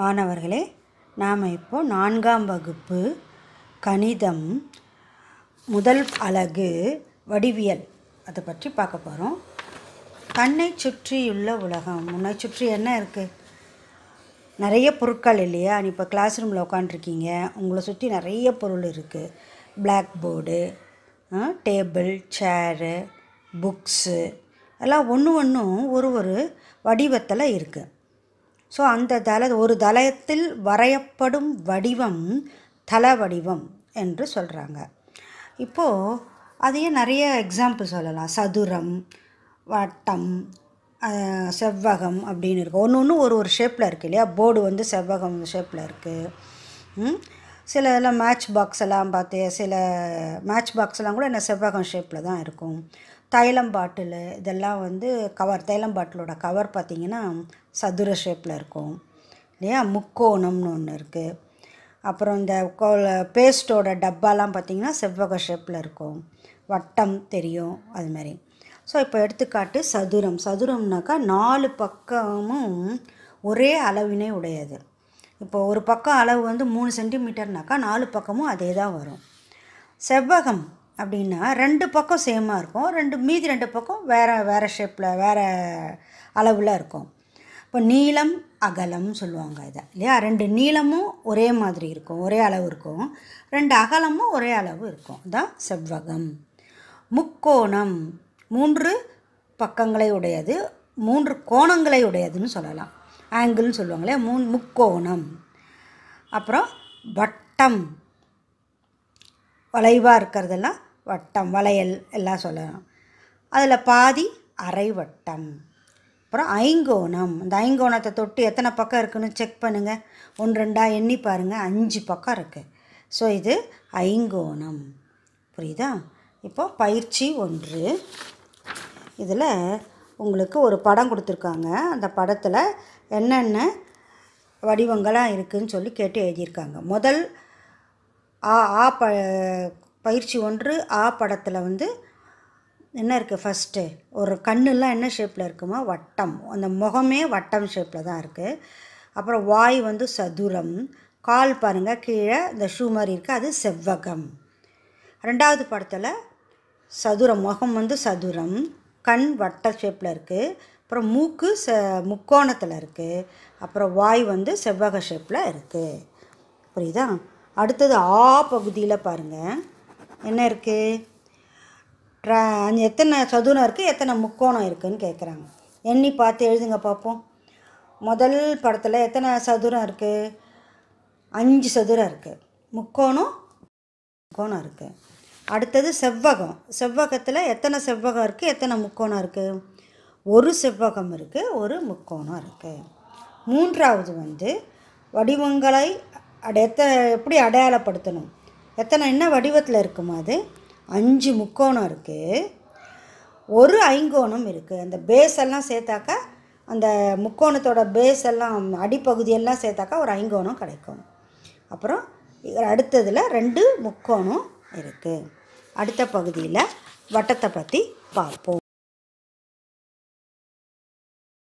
மாணவர்களே நாம் இப்போ நான்காம் வகுப்பு கணிதம் முதல் அலகு வடிவியல் அதை பற்றி பார்க்க போகிறோம் கண்ணை சுற்றியுள்ள உலகம் உன்னை சுற்றி என்ன இருக்குது நிறைய பொருட்கள் இல்லையா நீ இப்போ கிளாஸ் ரூமில் உட்காண்ட்ருக்கீங்க உங்களை சுற்றி நிறைய பொருள் இருக்குது black board table chair books எல்லாம் ஒன்று ஒன்றும் ஒரு ஒரு வடிவத்தில் இருக்குது ஸோ அந்த தல ஒரு தலத்தில் வரையப்படும் வடிவம் தல வடிவம் என்று சொல்கிறாங்க இப்போது அதையே நிறைய எக்ஸாம்பிள் சொல்லலாம் சதுரம் வட்டம் செவ்வகம் அப்படின்னு இருக்குது ஒன்று ஒன்று ஒரு ஒரு ஷேப்பில் இருக்குது இல்லையா போர்டு வந்து செவ்வகம் ஷேப்பில் இருக்குது சில இதெல்லாம் மேட்ச் பாக்ஸ் எல்லாம் பார்த்து சில மேட்ச் பாக்ஸ்லாம் கூட என்ன செவ்வகம் ஷேப்பில் தான் இருக்கும் தைலம் பாட்டில் இதெல்லாம் வந்து கவர் தைலம் பாட்டிலோட கவர் பார்த்திங்கன்னா சதுர ஷேப்பில் இருக்கும் இல்லையா முக்கோணம்னு ஒன்று இருக்குது அப்புறம் இந்த பேஸ்ட்டோட டப்பாலாம் பார்த்திங்கன்னா செவ்வக ஷேப்பில் இருக்கும் வட்டம் தெரியும் அது மாதிரி ஸோ இப்போ எடுத்துக்காட்டு சதுரம் சதுரம்னாக்கா நாலு பக்கமும் ஒரே அளவினை உடையது இப்போ ஒரு பக்கம் அளவு வந்து மூணு சென்டிமீட்டர்னாக்கா நாலு பக்கமும் அதே தான் வரும் செவ்வகம் அப்படின்னா ரெண்டு பக்கம் சேமாக இருக்கும் ரெண்டு மீதி ரெண்டு பக்கம் வேறு வேறு ஷேப்பில் வேறு அளவில் இருக்கும் இப்போ நீளம் அகலம்னு சொல்லுவாங்க இதை இல்லையா ரெண்டு நீளமும் ஒரே மாதிரி இருக்கும் ஒரே அளவு இருக்கும் ரெண்டு அகலமும் ஒரே அளவு இருக்கும் தான் செவ்வகம் முக்கோணம் மூன்று பக்கங்களை உடையது மூன்று கோணங்களை உடையதுன்னு சொல்லலாம் ஆங்கிள்னு சொல்லுவாங்களே மூ முக்கோணம் அப்புறம் வட்டம் வளைவாக இருக்கிறதெல்லாம் வட்டம் வளையல் எல்லாம் சொல்லலாம் அதில் பாதி அரை வட்டம் அப்புறம் ஐங்கோணம் இந்த ஐங்கோணத்தை தொட்டு எத்தனை பக்கம் இருக்குன்னு செக் பண்ணுங்கள் ஒன்று ரெண்டாக எண்ணி பாருங்கள் அஞ்சு பக்கம் இருக்குது ஸோ இது ஐங்கோணம் புரியுதா இப்போ பயிற்சி ஒன்று இதில் உங்களுக்கு ஒரு படம் கொடுத்துருக்காங்க அந்த படத்தில் என்னென்ன வடிவங்களாக இருக்குதுன்னு சொல்லி கேட்டு எழுதியிருக்காங்க முதல் ஆ ஆ ப பயிற்சி ஒன்று ஆ படத்தில் வந்து என்ன இருக்குது ஃபஸ்ட்டு ஒரு கண்ணுலாம் என்ன ஷேப்பில் இருக்குமோ வட்டம் அந்த முகமே வட்டம் ஷேப்பில் தான் இருக்குது அப்புறம் வாய் வந்து சதுரம் கால் பாருங்கள் கீழே இந்த ஷூ மாதிரி இருக்குது அது செவ்வகம் ரெண்டாவது படத்தில் சதுரம் முகம் வந்து சதுரம் கண் வட்ட ஷேப்பில் இருக்குது அப்புறம் மூக்கு ச முக்கோணத்தில் இருக்குது அப்புறம் வாய் வந்து செவ்வக ஷேப்பில் இருக்குது புரியுதா அடுத்தது ஆ பகுதியில் பாருங்கள் என்ன இருக்குது ட்ரா எத்தனை சதுரம் இருக்குது எத்தனை முக்கோணம் இருக்குதுன்னு கேட்குறாங்க எண்ணி பார்த்து எழுதுங்க பார்ப்போம் முதல் படத்தில் எத்தனை சதுரம் இருக்குது அஞ்சு சதுரம் இருக்குது முக்கோணம் முக்கோணம் இருக்குது அடுத்தது செவ்வகம் செவ்வகத்தில் எத்தனை செவ்வகம் இருக்குது எத்தனை முக்கோணம் இருக்குது ஒரு செவ்வகம் இருக்குது ஒரு முக்கோணம் இருக்குது மூன்றாவது வந்து வடிவங்களை அடைய எப்படி அடையாளப்படுத்தணும் எத்தனை என்ன வடிவத்தில் இருக்குமா அது அஞ்சு முக்கோணம் இருக்குது ஒரு ஐங்கோணம் இருக்குது அந்த பேஸ் எல்லாம் சேர்த்தாக்கா அந்த முக்கோணத்தோட பேஸ் எல்லாம் அடிப்பகுதியெல்லாம் சேர்த்தாக்கா ஒரு ஐங்கோணம் கிடைக்கும் அப்புறம் அடுத்ததில் ரெண்டு முக்கோணம் இருக்குது அடுத்த பகுதியில் வட்டத்தை பற்றி பார்ப்போம்